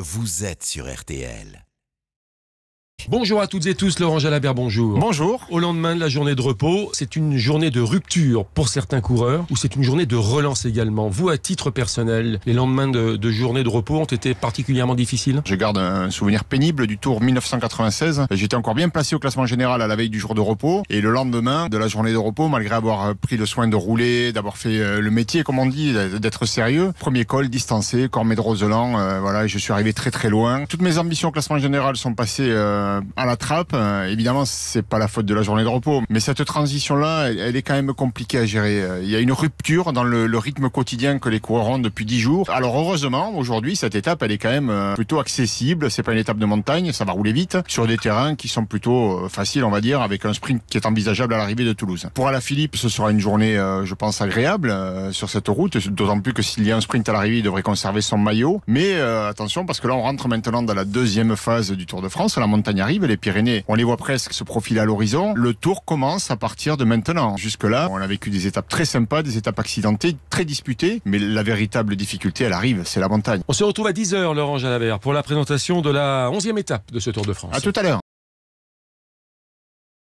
Vous êtes sur RTL. Bonjour à toutes et tous, Laurent Jalabert, bonjour. Bonjour. Au lendemain de la journée de repos, c'est une journée de rupture pour certains coureurs, ou c'est une journée de relance également. Vous, à titre personnel, les lendemains de, journée de repos ont été particulièrement difficiles Je garde un souvenir pénible du Tour 1996. J'étais encore bien placé au classement général à la veille du jour de repos, et le lendemain de la journée de repos, malgré avoir pris le soin de rouler, d'avoir fait euh, le métier, comme on dit, d'être sérieux, premier col distancé, Cormet de Roseland, euh, voilà, je suis arrivé très très loin. Toutes mes ambitions au classement général sont passées... Euh, à la trappe. Euh, évidemment, c'est pas la faute de la journée de repos, mais cette transition-là, elle, est quand même compliquée à gérer. Euh, il y a une rupture dans le, rythme quotidien que les coureurs ont depuis 10 jours. Alors heureusement, aujourd'hui, cette étape, elle est quand même euh, plutôt accessible. C'est pas une étape de montagne, ça va rouler vite sur des terrains qui sont plutôt faciles, on va dire, avec un sprint qui est envisageable à l'arrivée de Toulouse. Pour Alaphilippe, ce sera une journée, je pense, agréable sur cette route, d'autant plus que s'il y a un sprint à l'arrivée, il devrait conserver son maillot. Mais attention, parce que là, on rentre maintenant dans la deuxième phase du Tour de France, la montagne arrive, les Pyrénées, on les voit presque se profiler à l'horizon. Le tour commence à partir de maintenant. Jusque-là, on a vécu des étapes très sympas, des étapes accidentées, très disputées, mais la véritable difficulté, elle arrive, c'est la montagne. On se retrouve à 10h, Laurent Jalabert, pour la présentation de la 11e étape de ce Tour de France. A tout à l'heure.